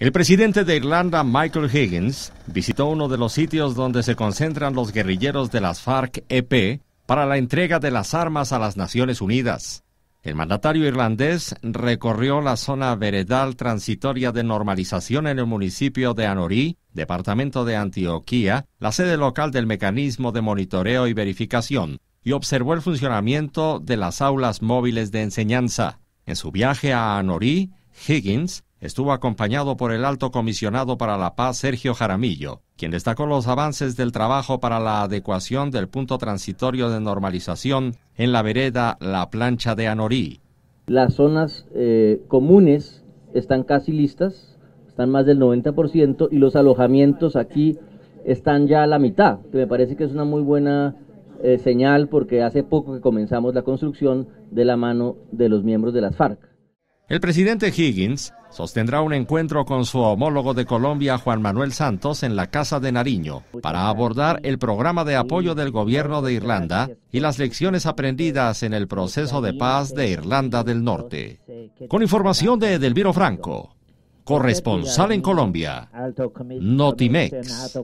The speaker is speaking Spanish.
El presidente de Irlanda, Michael Higgins, visitó uno de los sitios donde se concentran los guerrilleros de las FARC-EP para la entrega de las armas a las Naciones Unidas. El mandatario irlandés recorrió la zona veredal transitoria de normalización en el municipio de Anorí, departamento de Antioquía, la sede local del mecanismo de monitoreo y verificación, y observó el funcionamiento de las aulas móviles de enseñanza. En su viaje a Anorí, Higgins estuvo acompañado por el alto comisionado para la paz Sergio Jaramillo, quien destacó los avances del trabajo para la adecuación del punto transitorio de normalización en la vereda La Plancha de Anorí. Las zonas eh, comunes están casi listas, están más del 90% y los alojamientos aquí están ya a la mitad, que me parece que es una muy buena eh, señal porque hace poco que comenzamos la construcción de la mano de los miembros de las FARC. El presidente Higgins sostendrá un encuentro con su homólogo de Colombia, Juan Manuel Santos, en la Casa de Nariño, para abordar el programa de apoyo del gobierno de Irlanda y las lecciones aprendidas en el proceso de paz de Irlanda del Norte. Con información de Edelviro Franco, corresponsal en Colombia, Notimex.